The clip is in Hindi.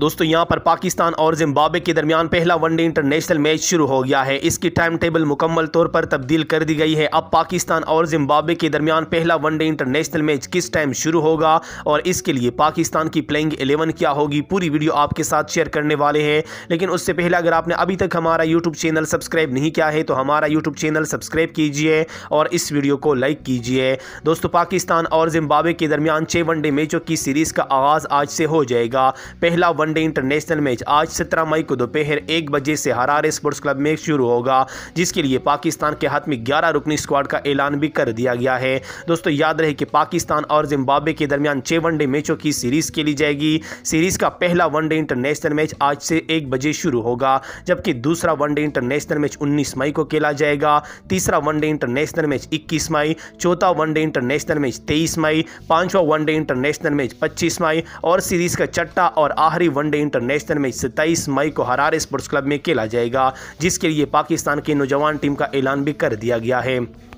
दोस्तों यहां पर पाकिस्तान और जिम्बाब्वे के दरमियान पहला वनडे इंटरनेशनल मैच शुरू हो गया है इसकी टाइम टेबल मुकम्मल तौर पर तब्दील कर दी गई है अब पाकिस्तान और जिम्बाब्वे के दरमियान पहला वनडे इंटरनेशनल मैच किस टाइम शुरू होगा और इसके लिए पाकिस्तान की प्लेइंग एलेवन क्या होगी पूरी वीडियो आपके साथ शेयर करने वाले हैं लेकिन उससे पहले अगर आपने अभी तक हमारा यूट्यूब चैनल सब्सक्राइब नहीं किया है तो हमारा यूट्यूब चैनल सब्सक्राइब कीजिए और इस वीडियो को लाइक कीजिए दोस्तों पाकिस्तान और जिम्बाब्वे के दरमियान छः वनडे मैचों की सीरीज़ का आगाज़ आज से हो जाएगा पहला वनडे इंटरनेशनल मैच आज सत्रह मई को दोपहर एक बजे से हरारे स्पोर्ट्स क्लब में शुरू होगा जिसके लिए पाकिस्तान के हाथ में ग्यारह रुकनी स्क्वाड का ऐलान भी कर दिया गया है दोस्तों याद रहे कि पाकिस्तान और जिम्बाब्वे के दरमियान छह वनडे मैचों की सीरीज खेली जाएगी सीरीज का पहला वनडे इंटरनेशनल मैच आज से एक बजे शुरू होगा जबकि दूसरा वनडे इंटरनेशनल मैच उन्नीस मई को खेला जाएगा तीसरा वनडे इंटरनेशनल मैच इक्कीस मई चौथा वनडे इंटरनेशनल मैच तेईस मई पांचवा वनडे इंटरनेशनल मैच पच्चीस मई और सीरीज का चट्टा और आखिरी वनडे इंटरनेशनल में सत्ताईस मई को हरारे स्पोर्ट्स क्लब में खेला जाएगा जिसके लिए पाकिस्तान की नौजवान टीम का ऐलान भी कर दिया गया है